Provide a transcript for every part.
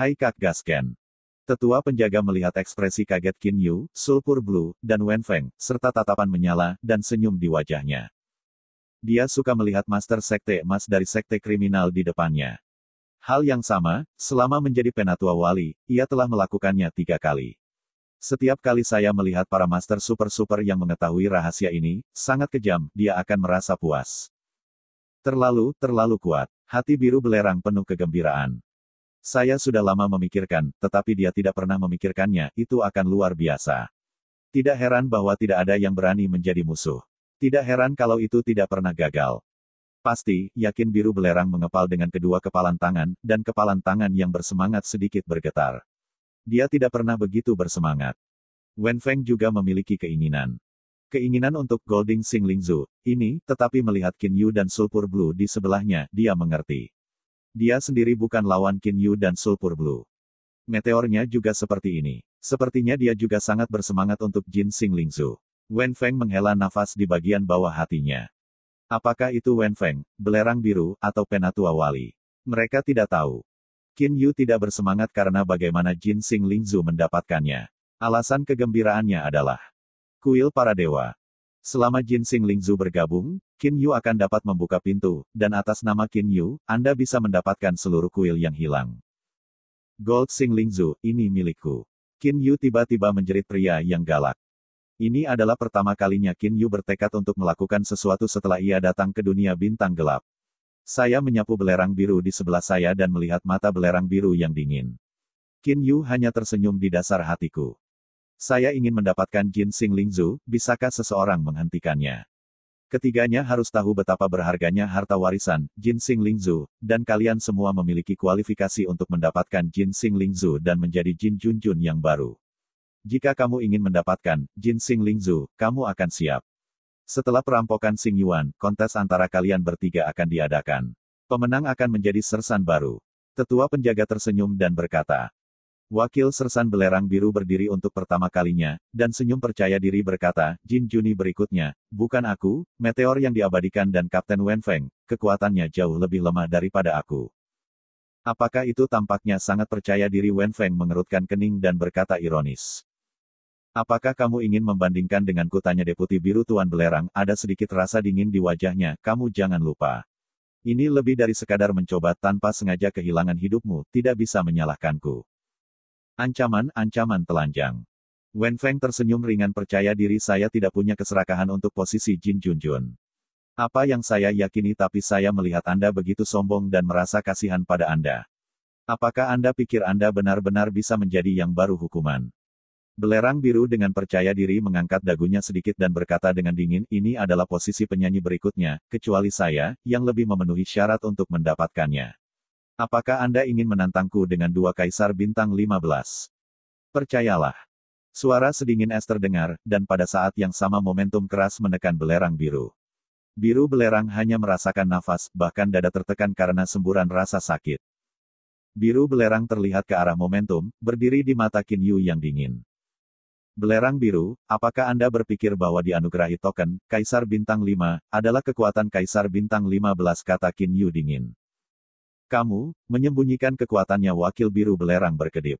Hai Kak Gasken. Tetua penjaga melihat ekspresi kaget Kin Yu, Sulpur Blue, dan Wen Feng, serta tatapan menyala, dan senyum di wajahnya. Dia suka melihat master sekte emas dari sekte kriminal di depannya. Hal yang sama, selama menjadi penatua wali, ia telah melakukannya tiga kali. Setiap kali saya melihat para master super-super yang mengetahui rahasia ini, sangat kejam, dia akan merasa puas. Terlalu, terlalu kuat. Hati biru belerang penuh kegembiraan. Saya sudah lama memikirkan, tetapi dia tidak pernah memikirkannya, itu akan luar biasa. Tidak heran bahwa tidak ada yang berani menjadi musuh. Tidak heran kalau itu tidak pernah gagal. Pasti, yakin biru belerang mengepal dengan kedua kepalan tangan, dan kepalan tangan yang bersemangat sedikit bergetar. Dia tidak pernah begitu bersemangat. Wen Feng juga memiliki keinginan. Keinginan untuk Golding Sing Lingzu, ini, tetapi melihat Qin Yu dan Sulpur Blue di sebelahnya, dia mengerti. Dia sendiri bukan lawan Qin Yu dan Sulpur Blue. Meteornya juga seperti ini. Sepertinya dia juga sangat bersemangat untuk Jin Xing Lingzu. Wen Feng menghela nafas di bagian bawah hatinya. Apakah itu Wen Feng, belerang biru, atau penatua wali? Mereka tidak tahu. Qin Yu tidak bersemangat karena bagaimana Jin Xing Lingzu mendapatkannya. Alasan kegembiraannya adalah kuil para dewa. Selama Jin Xing Lingzu bergabung, Qin Yu akan dapat membuka pintu, dan atas nama Qin Yu, Anda bisa mendapatkan seluruh kuil yang hilang. Gold Xing Lingzu, ini milikku. Qin Yu tiba-tiba menjerit pria yang galak. Ini adalah pertama kalinya Qin Yu bertekad untuk melakukan sesuatu setelah ia datang ke dunia bintang gelap. Saya menyapu belerang biru di sebelah saya dan melihat mata belerang biru yang dingin. Qin Yu hanya tersenyum di dasar hatiku. Saya ingin mendapatkan jin Sing Lingzu, bisakah seseorang menghentikannya? Ketiganya harus tahu betapa berharganya harta warisan, Jin Sing Lingzu, dan kalian semua memiliki kualifikasi untuk mendapatkan Jin Sing Lingzu dan menjadi Jin Jun Jun yang baru. Jika kamu ingin mendapatkan Jin Sing Lingzu, kamu akan siap. Setelah perampokan Sing Yuan, kontes antara kalian bertiga akan diadakan. Pemenang akan menjadi sersan baru. Tetua penjaga tersenyum dan berkata, Wakil Sersan Belerang Biru berdiri untuk pertama kalinya, dan senyum percaya diri berkata, Jin Juni berikutnya, bukan aku, meteor yang diabadikan dan Kapten Wen Feng, kekuatannya jauh lebih lemah daripada aku. Apakah itu tampaknya sangat percaya diri Wen Feng mengerutkan kening dan berkata ironis. Apakah kamu ingin membandingkan denganku tanya Deputi Biru Tuan Belerang, ada sedikit rasa dingin di wajahnya, kamu jangan lupa. Ini lebih dari sekadar mencoba tanpa sengaja kehilangan hidupmu, tidak bisa menyalahkanku. Ancaman-ancaman telanjang. Wen Feng tersenyum ringan percaya diri saya tidak punya keserakahan untuk posisi Jin Junjun. Apa yang saya yakini tapi saya melihat Anda begitu sombong dan merasa kasihan pada Anda. Apakah Anda pikir Anda benar-benar bisa menjadi yang baru hukuman? Belerang biru dengan percaya diri mengangkat dagunya sedikit dan berkata dengan dingin ini adalah posisi penyanyi berikutnya, kecuali saya, yang lebih memenuhi syarat untuk mendapatkannya. Apakah Anda ingin menantangku dengan dua kaisar bintang 15? Percayalah. Suara sedingin es terdengar, dan pada saat yang sama momentum keras menekan belerang biru. Biru belerang hanya merasakan nafas, bahkan dada tertekan karena semburan rasa sakit. Biru belerang terlihat ke arah momentum, berdiri di mata Qin Yu yang dingin. Belerang biru, apakah Anda berpikir bahwa dianugerahi token, Kaisar Bintang 5, adalah kekuatan Kaisar Bintang 15 kata Qin Yu dingin. Kamu, menyembunyikan kekuatannya wakil biru belerang berkedip.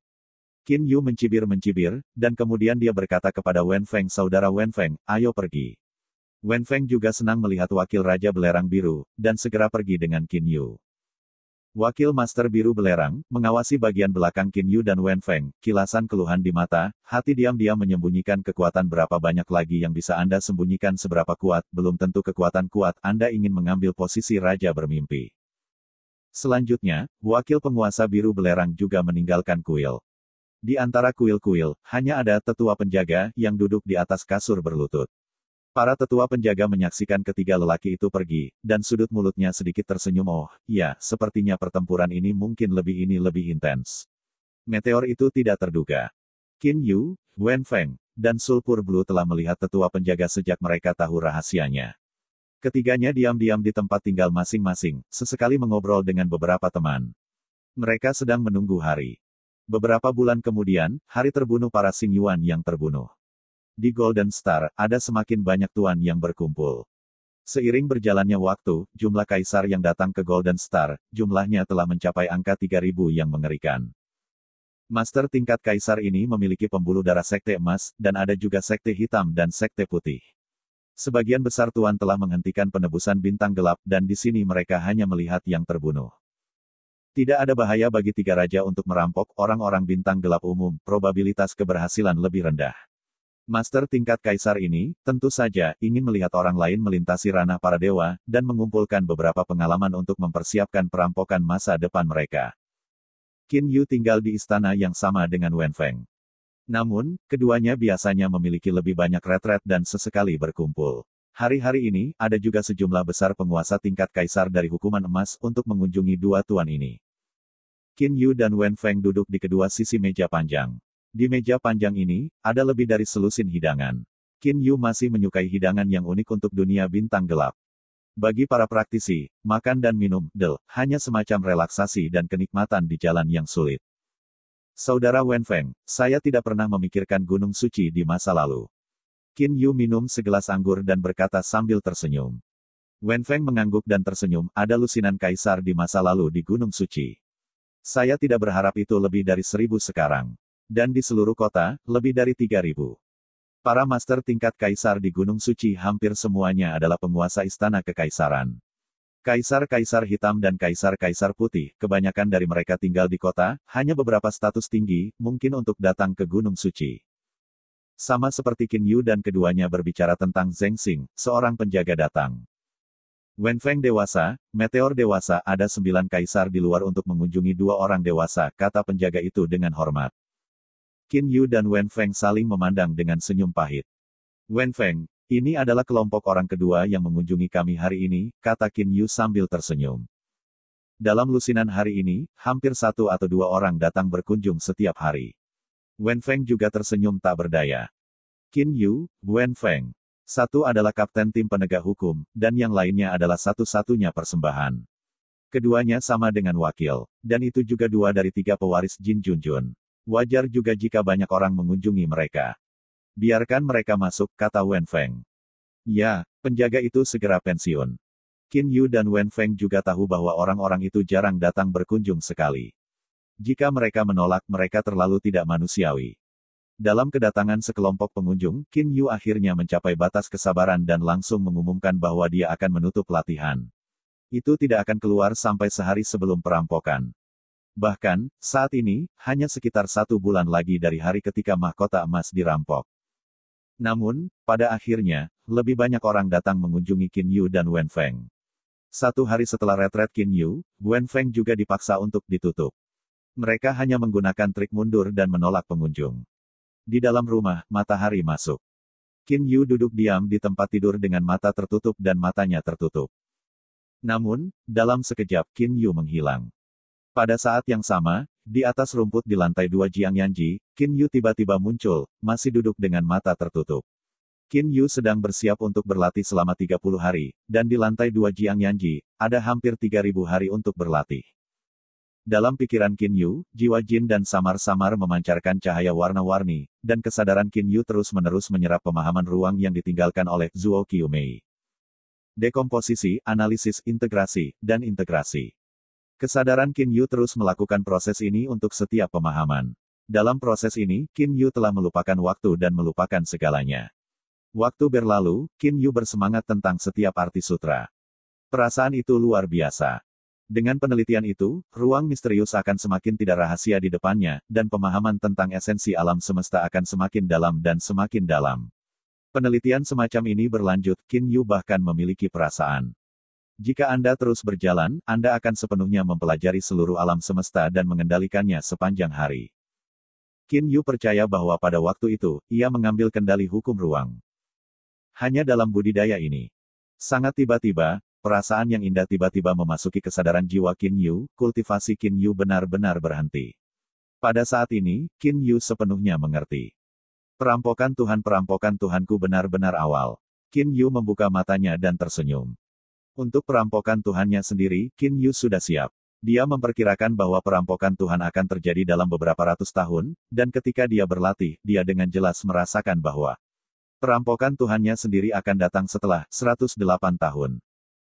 Qin Yu mencibir-mencibir, dan kemudian dia berkata kepada Wen Feng saudara Wen Feng, ayo pergi. Wen Feng juga senang melihat wakil raja belerang biru, dan segera pergi dengan Qin Yu. Wakil master biru belerang, mengawasi bagian belakang Qin Yu dan Wen Feng, kilasan keluhan di mata, hati diam-diam menyembunyikan kekuatan berapa banyak lagi yang bisa Anda sembunyikan seberapa kuat, belum tentu kekuatan kuat Anda ingin mengambil posisi raja bermimpi. Selanjutnya, wakil penguasa biru belerang juga meninggalkan kuil. Di antara kuil-kuil, hanya ada tetua penjaga yang duduk di atas kasur berlutut. Para tetua penjaga menyaksikan ketiga lelaki itu pergi, dan sudut mulutnya sedikit tersenyum. Oh, ya, sepertinya pertempuran ini mungkin lebih ini lebih intens. Meteor itu tidak terduga. Qin Yu, Wen Feng, dan Sulpur Blue telah melihat tetua penjaga sejak mereka tahu rahasianya. Ketiganya diam-diam di tempat tinggal masing-masing, sesekali mengobrol dengan beberapa teman. Mereka sedang menunggu hari. Beberapa bulan kemudian, hari terbunuh para Sing Yuan yang terbunuh. Di Golden Star, ada semakin banyak tuan yang berkumpul. Seiring berjalannya waktu, jumlah kaisar yang datang ke Golden Star, jumlahnya telah mencapai angka 3000 yang mengerikan. Master tingkat kaisar ini memiliki pembuluh darah sekte emas, dan ada juga sekte hitam dan sekte putih. Sebagian besar Tuan telah menghentikan penebusan bintang gelap dan di sini mereka hanya melihat yang terbunuh. Tidak ada bahaya bagi tiga raja untuk merampok orang-orang bintang gelap umum, probabilitas keberhasilan lebih rendah. Master tingkat kaisar ini, tentu saja, ingin melihat orang lain melintasi ranah para dewa, dan mengumpulkan beberapa pengalaman untuk mempersiapkan perampokan masa depan mereka. Qin Yu tinggal di istana yang sama dengan Wen Feng. Namun, keduanya biasanya memiliki lebih banyak retret dan sesekali berkumpul. Hari-hari ini, ada juga sejumlah besar penguasa tingkat kaisar dari hukuman emas untuk mengunjungi dua tuan ini. Qin Yu dan Wen Feng duduk di kedua sisi meja panjang. Di meja panjang ini, ada lebih dari selusin hidangan. Qin Yu masih menyukai hidangan yang unik untuk dunia bintang gelap. Bagi para praktisi, makan dan minum, del, hanya semacam relaksasi dan kenikmatan di jalan yang sulit. Saudara Wen Feng, saya tidak pernah memikirkan gunung suci di masa lalu. Qin Yu minum segelas anggur dan berkata sambil tersenyum. Wen Feng mengangguk dan tersenyum, ada lusinan kaisar di masa lalu di Gunung Suci. Saya tidak berharap itu lebih dari seribu sekarang. Dan di seluruh kota, lebih dari tiga ribu. Para master tingkat kaisar di Gunung Suci hampir semuanya adalah penguasa istana kekaisaran. Kaisar-kaisar hitam dan kaisar-kaisar putih, kebanyakan dari mereka tinggal di kota, hanya beberapa status tinggi, mungkin untuk datang ke Gunung Suci. Sama seperti Qin Yu dan keduanya berbicara tentang Zheng Xing, seorang penjaga datang. Wen Feng dewasa, meteor dewasa ada sembilan kaisar di luar untuk mengunjungi dua orang dewasa, kata penjaga itu dengan hormat. Qin Yu dan Wen Feng saling memandang dengan senyum pahit. Wen Feng. Ini adalah kelompok orang kedua yang mengunjungi kami hari ini, kata Kin Yu sambil tersenyum. Dalam lusinan hari ini, hampir satu atau dua orang datang berkunjung setiap hari. Wen Feng juga tersenyum tak berdaya. Kin Yu, Wen Feng. Satu adalah kapten tim penegak hukum, dan yang lainnya adalah satu-satunya persembahan. Keduanya sama dengan wakil, dan itu juga dua dari tiga pewaris Jin Junjun. Wajar juga jika banyak orang mengunjungi mereka. Biarkan mereka masuk, kata Wen Feng. Ya, penjaga itu segera pensiun. Qin Yu dan Wen Feng juga tahu bahwa orang-orang itu jarang datang berkunjung sekali. Jika mereka menolak, mereka terlalu tidak manusiawi. Dalam kedatangan sekelompok pengunjung, Qin Yu akhirnya mencapai batas kesabaran dan langsung mengumumkan bahwa dia akan menutup latihan. Itu tidak akan keluar sampai sehari sebelum perampokan. Bahkan, saat ini, hanya sekitar satu bulan lagi dari hari ketika mahkota emas dirampok. Namun, pada akhirnya, lebih banyak orang datang mengunjungi Qin Yu dan Wen Feng. Satu hari setelah retret Qin Yu, Wen Feng juga dipaksa untuk ditutup. Mereka hanya menggunakan trik mundur dan menolak pengunjung. Di dalam rumah, matahari masuk. Qin Yu duduk diam di tempat tidur dengan mata tertutup dan matanya tertutup. Namun, dalam sekejap Qin Yu menghilang. Pada saat yang sama, di atas rumput di lantai dua Jiang Yanji, Qin Yu tiba-tiba muncul, masih duduk dengan mata tertutup. Qin Yu sedang bersiap untuk berlatih selama 30 hari, dan di lantai dua Jiang Yanji, ada hampir 3000 hari untuk berlatih. Dalam pikiran Qin Yu, jiwa jin dan samar-samar memancarkan cahaya warna-warni, dan kesadaran Qin Yu terus-menerus menyerap pemahaman ruang yang ditinggalkan oleh Zhuo Qiumei. Dekomposisi, analisis integrasi, dan integrasi. Kesadaran Qin Yu terus melakukan proses ini untuk setiap pemahaman. Dalam proses ini, Qin Yu telah melupakan waktu dan melupakan segalanya. Waktu berlalu, Qin Yu bersemangat tentang setiap arti sutra. Perasaan itu luar biasa. Dengan penelitian itu, ruang misterius akan semakin tidak rahasia di depannya, dan pemahaman tentang esensi alam semesta akan semakin dalam dan semakin dalam. Penelitian semacam ini berlanjut, Qin Yu bahkan memiliki perasaan jika Anda terus berjalan, Anda akan sepenuhnya mempelajari seluruh alam semesta dan mengendalikannya sepanjang hari. Qin Yu percaya bahwa pada waktu itu, ia mengambil kendali hukum ruang. Hanya dalam budidaya ini. Sangat tiba-tiba, perasaan yang indah tiba-tiba memasuki kesadaran jiwa Qin Yu, kultivasi Qin Yu benar-benar berhenti. Pada saat ini, Qin Yu sepenuhnya mengerti. Perampokan Tuhan perampokan Tuhanku benar-benar awal. Qin Yu membuka matanya dan tersenyum. Untuk perampokan Tuhannya sendiri, Qin Yu sudah siap. Dia memperkirakan bahwa perampokan Tuhan akan terjadi dalam beberapa ratus tahun, dan ketika dia berlatih, dia dengan jelas merasakan bahwa perampokan Tuhannya sendiri akan datang setelah 108 tahun.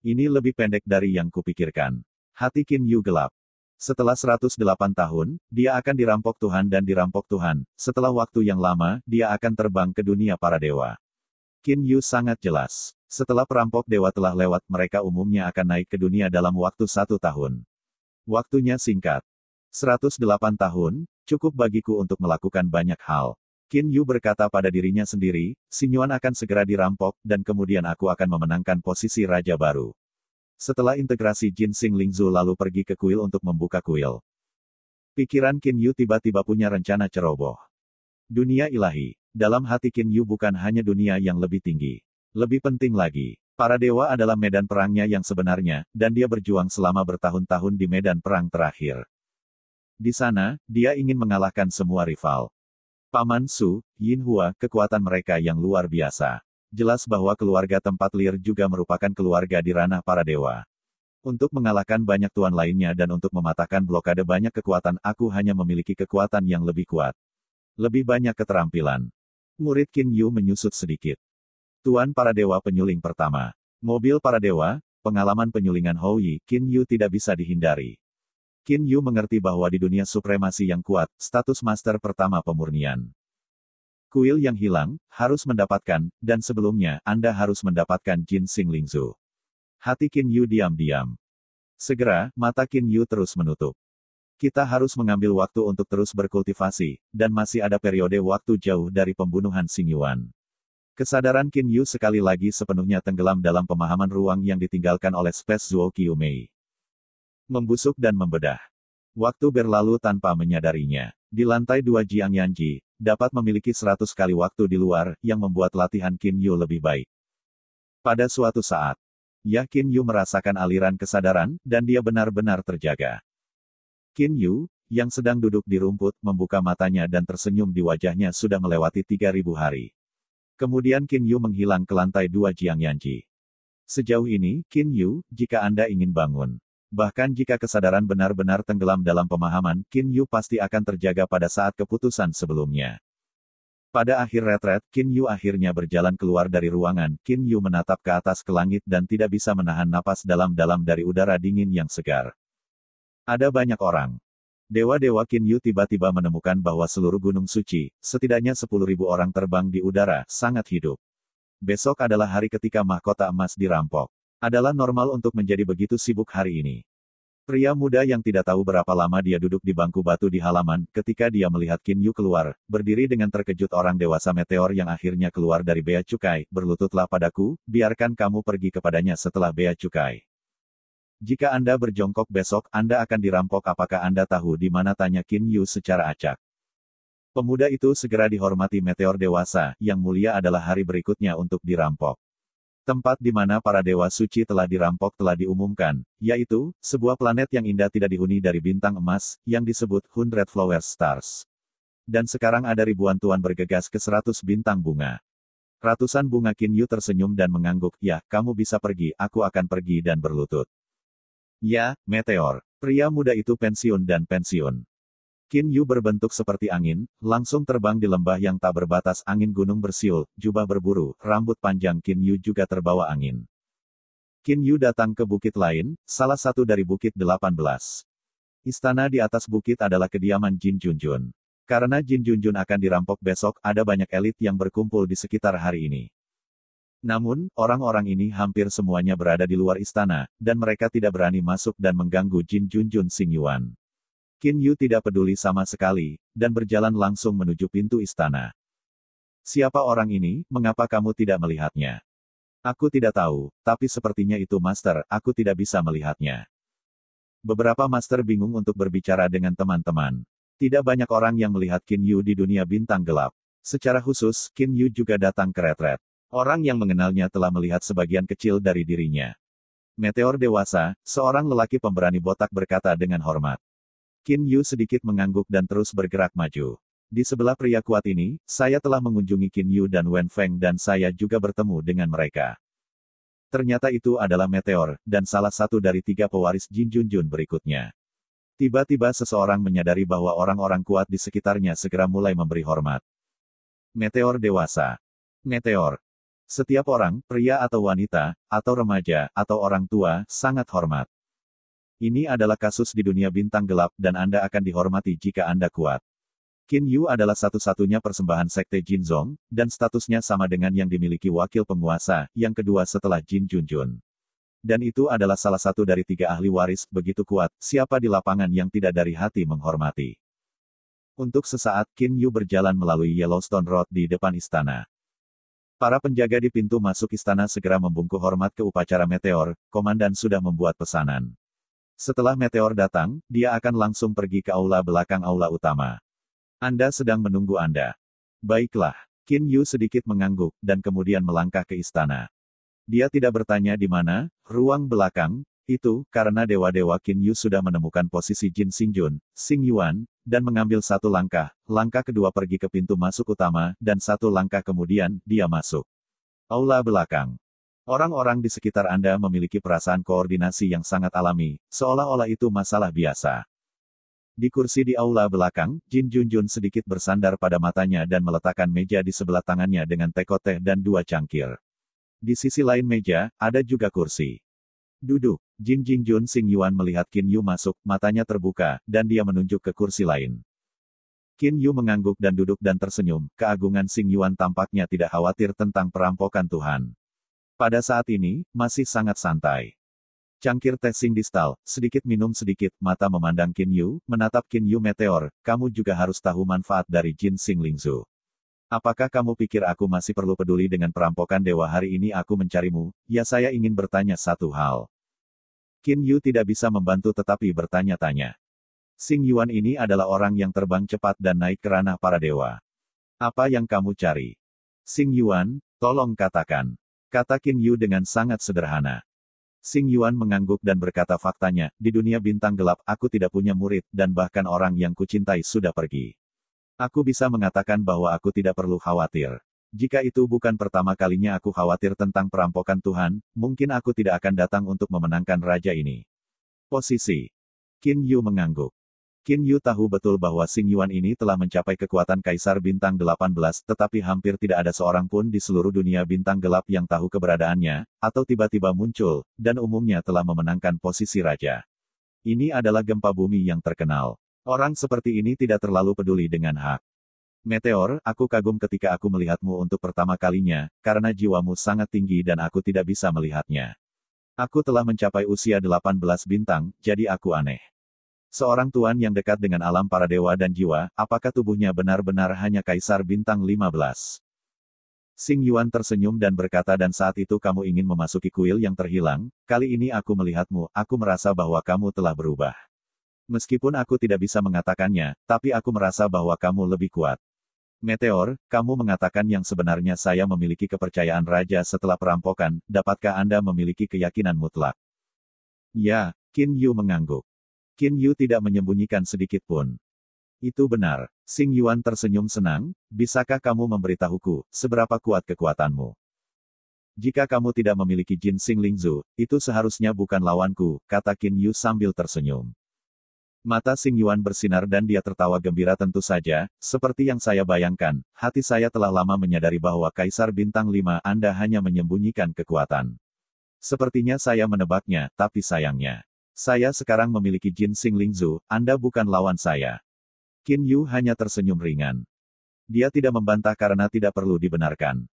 Ini lebih pendek dari yang kupikirkan. Hati Qin Yu gelap. Setelah 108 tahun, dia akan dirampok Tuhan dan dirampok Tuhan. Setelah waktu yang lama, dia akan terbang ke dunia para dewa. Qin Yu sangat jelas. Setelah perampok dewa telah lewat, mereka umumnya akan naik ke dunia dalam waktu satu tahun. Waktunya singkat. 108 tahun, cukup bagiku untuk melakukan banyak hal. Qin Yu berkata pada dirinya sendiri, Sinyuan akan segera dirampok, dan kemudian aku akan memenangkan posisi raja baru. Setelah integrasi Jin Sing Lingzu lalu pergi ke kuil untuk membuka kuil. Pikiran Qin Yu tiba-tiba punya rencana ceroboh. Dunia ilahi. Dalam hati Yu bukan hanya dunia yang lebih tinggi. Lebih penting lagi, para dewa adalah medan perangnya yang sebenarnya, dan dia berjuang selama bertahun-tahun di medan perang terakhir. Di sana, dia ingin mengalahkan semua rival. Paman Su, Yin Hua, kekuatan mereka yang luar biasa. Jelas bahwa keluarga tempat Lir juga merupakan keluarga di ranah para dewa. Untuk mengalahkan banyak tuan lainnya dan untuk mematahkan blokade banyak kekuatan, aku hanya memiliki kekuatan yang lebih kuat. Lebih banyak keterampilan. Murid Kin Yu menyusut sedikit. Tuan para dewa penyuling pertama. Mobil para dewa, pengalaman penyulingan Hou Yi, Kin Yu tidak bisa dihindari. Kin Yu mengerti bahwa di dunia supremasi yang kuat, status master pertama pemurnian. Kuil yang hilang, harus mendapatkan, dan sebelumnya, Anda harus mendapatkan Jin Sing Lingzu. Hati Kin Yu diam-diam. Segera, mata Kin Yu terus menutup. Kita harus mengambil waktu untuk terus berkultivasi, dan masih ada periode waktu jauh dari pembunuhan Yuan. Kesadaran Qin Yu sekali lagi sepenuhnya tenggelam dalam pemahaman ruang yang ditinggalkan oleh Space Zuo Qiumei. Membusuk dan membedah. Waktu berlalu tanpa menyadarinya. Di lantai dua Jiang Yanji, dapat memiliki seratus kali waktu di luar, yang membuat latihan Qin Yu lebih baik. Pada suatu saat, Yakin Yu merasakan aliran kesadaran, dan dia benar-benar terjaga. Kin Yu, yang sedang duduk di rumput, membuka matanya dan tersenyum di wajahnya sudah melewati 3000 hari. Kemudian Kin Yu menghilang ke lantai dua Jiang Yanji. Sejauh ini, Kin Yu, jika Anda ingin bangun, bahkan jika kesadaran benar-benar tenggelam dalam pemahaman, Kin Yu pasti akan terjaga pada saat keputusan sebelumnya. Pada akhir retret, Kin Yu akhirnya berjalan keluar dari ruangan. Kin Yu menatap ke atas ke langit dan tidak bisa menahan napas dalam-dalam dari udara dingin yang segar. Ada banyak orang. Dewa-dewa Yu tiba-tiba menemukan bahwa seluruh gunung suci, setidaknya 10.000 orang terbang di udara, sangat hidup. Besok adalah hari ketika mahkota emas dirampok. Adalah normal untuk menjadi begitu sibuk hari ini. Pria muda yang tidak tahu berapa lama dia duduk di bangku batu di halaman, ketika dia melihat Yu keluar, berdiri dengan terkejut orang dewasa meteor yang akhirnya keluar dari bea cukai, berlututlah padaku, biarkan kamu pergi kepadanya setelah bea cukai. Jika Anda berjongkok besok, Anda akan dirampok. Apakah Anda tahu di mana tanya Kin Yu secara acak? Pemuda itu segera dihormati meteor dewasa, yang mulia adalah hari berikutnya untuk dirampok. Tempat di mana para dewa suci telah dirampok telah diumumkan, yaitu, sebuah planet yang indah tidak dihuni dari bintang emas, yang disebut Hundred Flower Stars. Dan sekarang ada ribuan tuan bergegas ke seratus bintang bunga. Ratusan bunga Kinyu tersenyum dan mengangguk, ya, kamu bisa pergi, aku akan pergi dan berlutut. Ya, meteor. Pria muda itu pensiun dan pensiun. Kin Yu berbentuk seperti angin, langsung terbang di lembah yang tak berbatas angin gunung bersiul, jubah berburu, rambut panjang Kin Yu juga terbawa angin. Kin Yu datang ke bukit lain, salah satu dari bukit 18. Istana di atas bukit adalah kediaman Jin Junjun. Karena Jin Junjun akan dirampok besok, ada banyak elit yang berkumpul di sekitar hari ini. Namun, orang-orang ini hampir semuanya berada di luar istana, dan mereka tidak berani masuk dan mengganggu Jin Junjun Sing Yuan. Qin Yu tidak peduli sama sekali, dan berjalan langsung menuju pintu istana. Siapa orang ini, mengapa kamu tidak melihatnya? Aku tidak tahu, tapi sepertinya itu master, aku tidak bisa melihatnya. Beberapa master bingung untuk berbicara dengan teman-teman. Tidak banyak orang yang melihat Qin Yu di dunia bintang gelap. Secara khusus, Qin Yu juga datang ke retret. Orang yang mengenalnya telah melihat sebagian kecil dari dirinya. Meteor dewasa, seorang lelaki pemberani botak berkata dengan hormat. Qin Yu sedikit mengangguk dan terus bergerak maju. Di sebelah pria kuat ini, saya telah mengunjungi Qin Yu dan Wen Feng dan saya juga bertemu dengan mereka. Ternyata itu adalah meteor, dan salah satu dari tiga pewaris Jin Jun Jun berikutnya. Tiba-tiba seseorang menyadari bahwa orang-orang kuat di sekitarnya segera mulai memberi hormat. Meteor dewasa. Meteor, setiap orang, pria atau wanita, atau remaja, atau orang tua, sangat hormat. Ini adalah kasus di dunia bintang gelap dan Anda akan dihormati jika Anda kuat. Qin Yu adalah satu-satunya persembahan sekte Jin Zong, dan statusnya sama dengan yang dimiliki wakil penguasa, yang kedua setelah Jin Junjun. Dan itu adalah salah satu dari tiga ahli waris, begitu kuat, siapa di lapangan yang tidak dari hati menghormati. Untuk sesaat, Qin Yu berjalan melalui Yellowstone Road di depan istana. Para penjaga di pintu masuk istana segera membungkuk hormat ke upacara meteor, komandan sudah membuat pesanan. Setelah meteor datang, dia akan langsung pergi ke aula belakang aula utama. Anda sedang menunggu Anda. Baiklah, Qin Yu sedikit mengangguk, dan kemudian melangkah ke istana. Dia tidak bertanya di mana, ruang belakang, itu karena dewa-dewa Qin Yu sudah menemukan posisi Jin Xing Jun, Xing Yuan, dan mengambil satu langkah, langkah kedua pergi ke pintu masuk utama, dan satu langkah kemudian, dia masuk. Aula belakang. Orang-orang di sekitar Anda memiliki perasaan koordinasi yang sangat alami, seolah-olah itu masalah biasa. Di kursi di aula belakang, Jin Junjun sedikit bersandar pada matanya dan meletakkan meja di sebelah tangannya dengan teko teh dan dua cangkir. Di sisi lain meja, ada juga kursi. Duduk. Jin Jing Jun Sing Yuan melihat Qin Yu masuk, matanya terbuka, dan dia menunjuk ke kursi lain. Qin Yu mengangguk dan duduk dan tersenyum, keagungan Sing Yuan tampaknya tidak khawatir tentang perampokan Tuhan. Pada saat ini, masih sangat santai. Cangkir teh Sing distal, sedikit minum sedikit, mata memandang Qin Yu, menatap Qin Yu meteor, kamu juga harus tahu manfaat dari Jin Sing Lingzu. Apakah kamu pikir aku masih perlu peduli dengan perampokan dewa hari ini aku mencarimu? Ya saya ingin bertanya satu hal. Qin Yu tidak bisa membantu tetapi bertanya-tanya. Sing Yuan ini adalah orang yang terbang cepat dan naik ke ranah para dewa. Apa yang kamu cari? Sing Yuan, tolong katakan. Kata Qin Yu dengan sangat sederhana. Sing Yuan mengangguk dan berkata faktanya, di dunia bintang gelap aku tidak punya murid, dan bahkan orang yang kucintai sudah pergi. Aku bisa mengatakan bahwa aku tidak perlu khawatir. Jika itu bukan pertama kalinya aku khawatir tentang perampokan Tuhan, mungkin aku tidak akan datang untuk memenangkan raja ini. Posisi. Qin Yu mengangguk. Qin Yu tahu betul bahwa Xing Yuan ini telah mencapai kekuatan Kaisar Bintang 18 tetapi hampir tidak ada seorang pun di seluruh dunia bintang gelap yang tahu keberadaannya, atau tiba-tiba muncul, dan umumnya telah memenangkan posisi raja. Ini adalah gempa bumi yang terkenal. Orang seperti ini tidak terlalu peduli dengan hak. Meteor, aku kagum ketika aku melihatmu untuk pertama kalinya, karena jiwamu sangat tinggi dan aku tidak bisa melihatnya. Aku telah mencapai usia 18 bintang, jadi aku aneh. Seorang tuan yang dekat dengan alam para dewa dan jiwa, apakah tubuhnya benar-benar hanya kaisar bintang 15? Sing Yuan tersenyum dan berkata dan saat itu kamu ingin memasuki kuil yang terhilang, kali ini aku melihatmu, aku merasa bahwa kamu telah berubah. Meskipun aku tidak bisa mengatakannya, tapi aku merasa bahwa kamu lebih kuat. Meteor, kamu mengatakan yang sebenarnya saya memiliki kepercayaan raja setelah perampokan, dapatkah Anda memiliki keyakinan mutlak? Ya, Qin Yu mengangguk. Qin Yu tidak menyembunyikan sedikit pun. Itu benar. Sing Yuan tersenyum senang, bisakah kamu memberitahuku, seberapa kuat kekuatanmu? Jika kamu tidak memiliki jin Sing Lingzu, itu seharusnya bukan lawanku, kata Qin Yu sambil tersenyum. Mata Sing Yuan bersinar dan dia tertawa gembira tentu saja, seperti yang saya bayangkan, hati saya telah lama menyadari bahwa Kaisar Bintang 5 Anda hanya menyembunyikan kekuatan. Sepertinya saya menebaknya, tapi sayangnya. Saya sekarang memiliki Jin Sing Lingzu, Anda bukan lawan saya. Qin Yu hanya tersenyum ringan. Dia tidak membantah karena tidak perlu dibenarkan.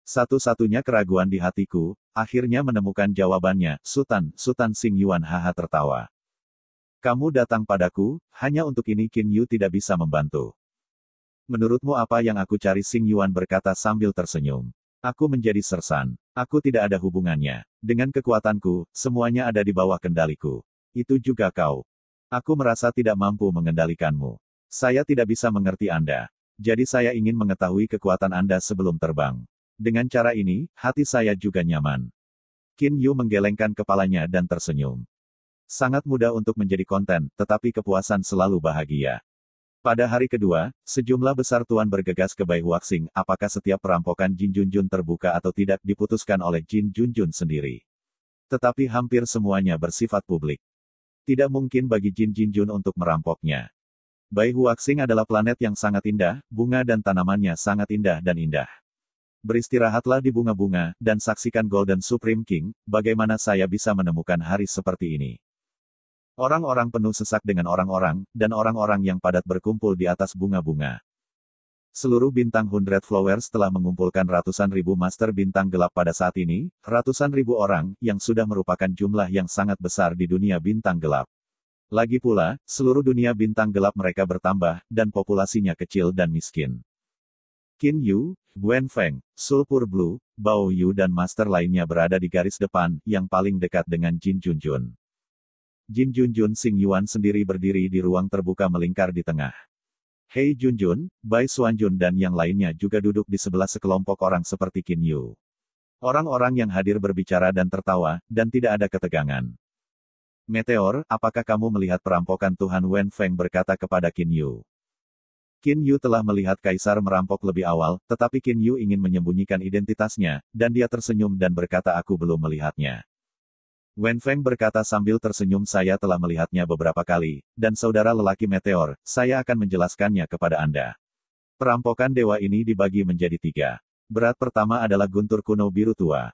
Satu-satunya keraguan di hatiku, akhirnya menemukan jawabannya, Sultan, Sultan Sing Yuan haha tertawa. Kamu datang padaku, hanya untuk ini Qin Yu tidak bisa membantu. Menurutmu apa yang aku cari Sing Yuan berkata sambil tersenyum. Aku menjadi sersan. Aku tidak ada hubungannya. Dengan kekuatanku, semuanya ada di bawah kendaliku. Itu juga kau. Aku merasa tidak mampu mengendalikanmu. Saya tidak bisa mengerti Anda. Jadi saya ingin mengetahui kekuatan Anda sebelum terbang. Dengan cara ini, hati saya juga nyaman. Qin Yu menggelengkan kepalanya dan tersenyum. Sangat mudah untuk menjadi konten, tetapi kepuasan selalu bahagia. Pada hari kedua, sejumlah besar tuan bergegas ke Bai Huaxing, apakah setiap perampokan Jin Junjun terbuka atau tidak diputuskan oleh Jin Junjun sendiri. Tetapi hampir semuanya bersifat publik. Tidak mungkin bagi Jin Jinjun untuk merampoknya. Bai Huaxing adalah planet yang sangat indah, bunga dan tanamannya sangat indah dan indah. Beristirahatlah di bunga-bunga, dan saksikan Golden Supreme King, bagaimana saya bisa menemukan hari seperti ini. Orang-orang penuh sesak dengan orang-orang, dan orang-orang yang padat berkumpul di atas bunga-bunga. Seluruh bintang Hundred Flowers telah mengumpulkan ratusan ribu master bintang gelap pada saat ini, ratusan ribu orang, yang sudah merupakan jumlah yang sangat besar di dunia bintang gelap. Lagi pula, seluruh dunia bintang gelap mereka bertambah, dan populasinya kecil dan miskin. Qin Yu, Gwen Feng, Sulpur Blue, Bao Yu dan master lainnya berada di garis depan, yang paling dekat dengan Jin Junjun. Jun Junjun Sing Yuan sendiri berdiri di ruang terbuka melingkar di tengah. Hei Junjun, Bai Suanjun dan yang lainnya juga duduk di sebelah sekelompok orang seperti Qin Yu. Orang-orang yang hadir berbicara dan tertawa, dan tidak ada ketegangan. Meteor, apakah kamu melihat perampokan Tuhan Wen Feng berkata kepada Qin Yu? Qin Yu telah melihat Kaisar merampok lebih awal, tetapi Qin Yu ingin menyembunyikan identitasnya, dan dia tersenyum dan berkata aku belum melihatnya. Wen Feng berkata sambil tersenyum saya telah melihatnya beberapa kali, dan saudara lelaki meteor, saya akan menjelaskannya kepada Anda. Perampokan dewa ini dibagi menjadi tiga. Berat pertama adalah guntur kuno biru tua.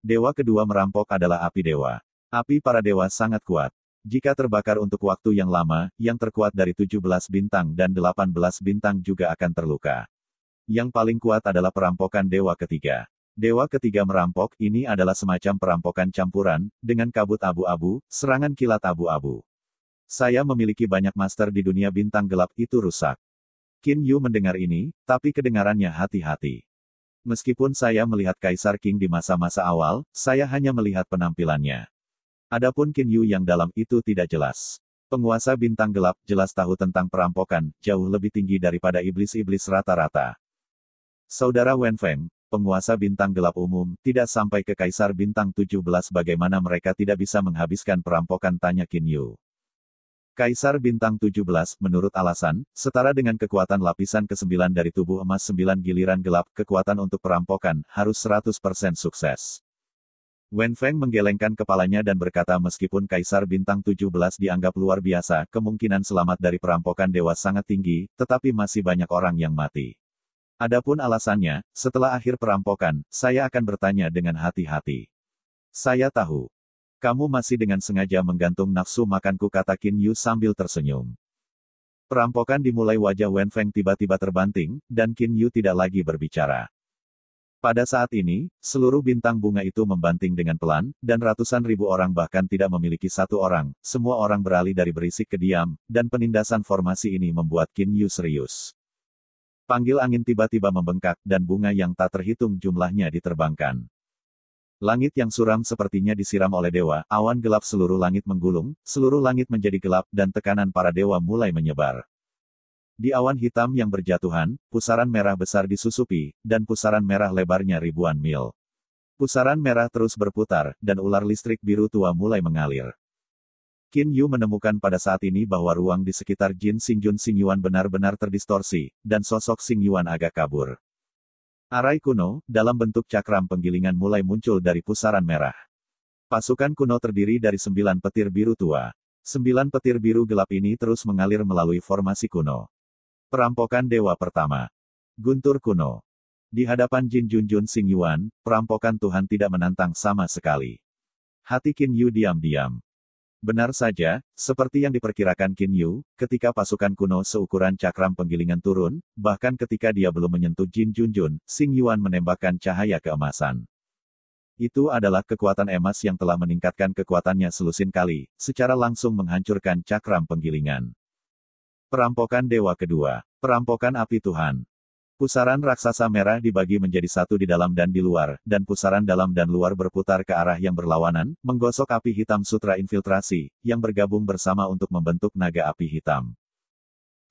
Dewa kedua merampok adalah api dewa. Api para dewa sangat kuat. Jika terbakar untuk waktu yang lama, yang terkuat dari 17 bintang dan 18 bintang juga akan terluka. Yang paling kuat adalah perampokan dewa ketiga. Dewa ketiga merampok ini adalah semacam perampokan campuran, dengan kabut abu-abu, serangan kilat abu-abu. Saya memiliki banyak master di dunia bintang gelap itu rusak. Qin Yu mendengar ini, tapi kedengarannya hati-hati. Meskipun saya melihat Kaisar King di masa-masa awal, saya hanya melihat penampilannya. Adapun Qin Yu yang dalam itu tidak jelas. Penguasa bintang gelap jelas tahu tentang perampokan, jauh lebih tinggi daripada iblis-iblis rata-rata. Saudara Wen Feng, penguasa bintang gelap umum, tidak sampai ke kaisar bintang 17 bagaimana mereka tidak bisa menghabiskan perampokan tanya Qin Yu. Kaisar bintang 17, menurut alasan, setara dengan kekuatan lapisan ke-9 dari tubuh emas 9 giliran gelap, kekuatan untuk perampokan, harus 100% sukses. Wen Feng menggelengkan kepalanya dan berkata meskipun Kaisar Bintang 17 dianggap luar biasa, kemungkinan selamat dari perampokan dewa sangat tinggi, tetapi masih banyak orang yang mati. Adapun alasannya, setelah akhir perampokan, saya akan bertanya dengan hati-hati. Saya tahu. Kamu masih dengan sengaja menggantung nafsu makanku kata Qin Yu sambil tersenyum. Perampokan dimulai wajah Wen Feng tiba-tiba terbanting, dan Qin Yu tidak lagi berbicara. Pada saat ini, seluruh bintang bunga itu membanting dengan pelan, dan ratusan ribu orang bahkan tidak memiliki satu orang, semua orang beralih dari berisik ke diam, dan penindasan formasi ini membuat Qin Yu serius. Panggil angin tiba-tiba membengkak, dan bunga yang tak terhitung jumlahnya diterbangkan. Langit yang suram sepertinya disiram oleh dewa, awan gelap seluruh langit menggulung, seluruh langit menjadi gelap, dan tekanan para dewa mulai menyebar. Di awan hitam yang berjatuhan, pusaran merah besar disusupi, dan pusaran merah lebarnya ribuan mil. Pusaran merah terus berputar, dan ular listrik biru tua mulai mengalir. Qin Yu menemukan pada saat ini bahwa ruang di sekitar Jin Xing Xingyuan benar-benar terdistorsi, dan sosok Xingyuan agak kabur. Arai kuno, dalam bentuk cakram penggilingan mulai muncul dari pusaran merah. Pasukan kuno terdiri dari sembilan petir biru tua. Sembilan petir biru gelap ini terus mengalir melalui formasi kuno. Perampokan Dewa Pertama. Guntur kuno. Di hadapan Jin Junjun Xingyuan, perampokan Tuhan tidak menantang sama sekali. Hati Qin Yu diam-diam. Benar saja, seperti yang diperkirakan Qin Yu, ketika pasukan kuno seukuran cakram penggilingan turun, bahkan ketika dia belum menyentuh Jin Junjun, Xing Yuan menembakkan cahaya keemasan. Itu adalah kekuatan emas yang telah meningkatkan kekuatannya selusin kali, secara langsung menghancurkan cakram penggilingan. Perampokan Dewa Kedua. Perampokan Api Tuhan. Pusaran raksasa merah dibagi menjadi satu di dalam dan di luar, dan pusaran dalam dan luar berputar ke arah yang berlawanan, menggosok api hitam sutra infiltrasi, yang bergabung bersama untuk membentuk naga api hitam.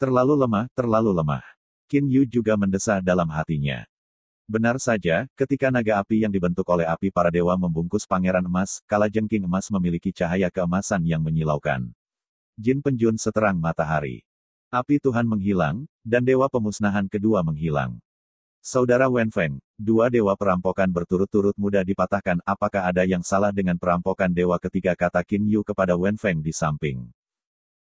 Terlalu lemah, terlalu lemah. Qin Yu juga mendesah dalam hatinya. Benar saja, ketika naga api yang dibentuk oleh api para dewa membungkus pangeran emas, kalajengking emas memiliki cahaya keemasan yang menyilaukan. Jin penjun seterang matahari. Api Tuhan menghilang, dan dewa pemusnahan kedua menghilang. Saudara Wen Feng, dua dewa perampokan berturut-turut mudah dipatahkan apakah ada yang salah dengan perampokan dewa ketiga kata Qin Yu kepada Wen Feng di samping.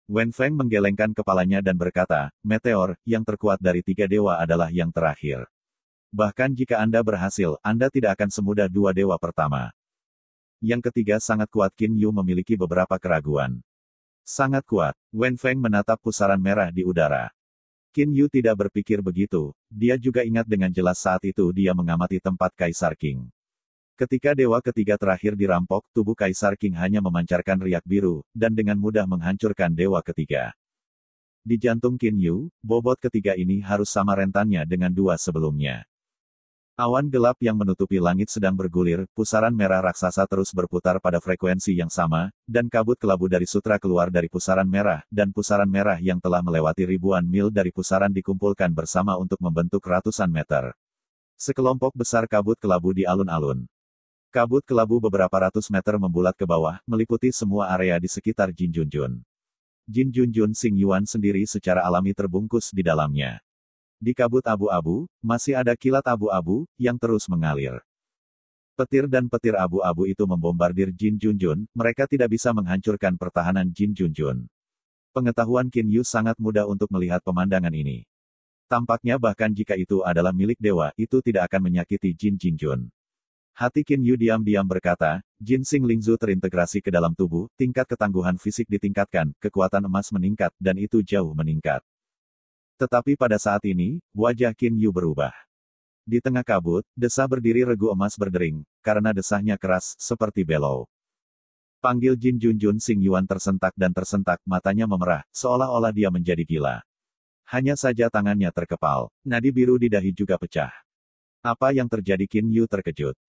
Wen Feng menggelengkan kepalanya dan berkata, Meteor, yang terkuat dari tiga dewa adalah yang terakhir. Bahkan jika Anda berhasil, Anda tidak akan semudah dua dewa pertama. Yang ketiga sangat kuat Qin Yu memiliki beberapa keraguan. Sangat kuat, Wen Feng menatap pusaran merah di udara. Qin Yu tidak berpikir begitu, dia juga ingat dengan jelas saat itu dia mengamati tempat Kaisar King. Ketika dewa ketiga terakhir dirampok, tubuh Kaisar King hanya memancarkan riak biru, dan dengan mudah menghancurkan dewa ketiga. Di jantung Qin Yu, bobot ketiga ini harus sama rentannya dengan dua sebelumnya. Awan gelap yang menutupi langit sedang bergulir, pusaran merah raksasa terus berputar pada frekuensi yang sama, dan kabut kelabu dari sutra keluar dari pusaran merah, dan pusaran merah yang telah melewati ribuan mil dari pusaran dikumpulkan bersama untuk membentuk ratusan meter. Sekelompok besar kabut kelabu di alun-alun. Kabut kelabu beberapa ratus meter membulat ke bawah, meliputi semua area di sekitar Jin Junjun. Jin Junjun Sing Yuan sendiri secara alami terbungkus di dalamnya. Di kabut abu-abu, masih ada kilat abu-abu, yang terus mengalir. Petir dan petir abu-abu itu membombardir Jin Junjun, mereka tidak bisa menghancurkan pertahanan Jin Junjun. Pengetahuan Qin Yu sangat mudah untuk melihat pemandangan ini. Tampaknya bahkan jika itu adalah milik dewa, itu tidak akan menyakiti Jin Jinjun. Hati Qin Yu diam-diam berkata, Jin Sing Lingzu terintegrasi ke dalam tubuh, tingkat ketangguhan fisik ditingkatkan, kekuatan emas meningkat, dan itu jauh meningkat. Tetapi pada saat ini, wajah Qin Yu berubah. Di tengah kabut, desa berdiri regu emas berdering, karena desahnya keras, seperti belau. Panggil Jin Junjun Sing Yuan tersentak dan tersentak, matanya memerah, seolah-olah dia menjadi gila. Hanya saja tangannya terkepal, nadi biru di dahi juga pecah. Apa yang terjadi Qin Yu terkejut.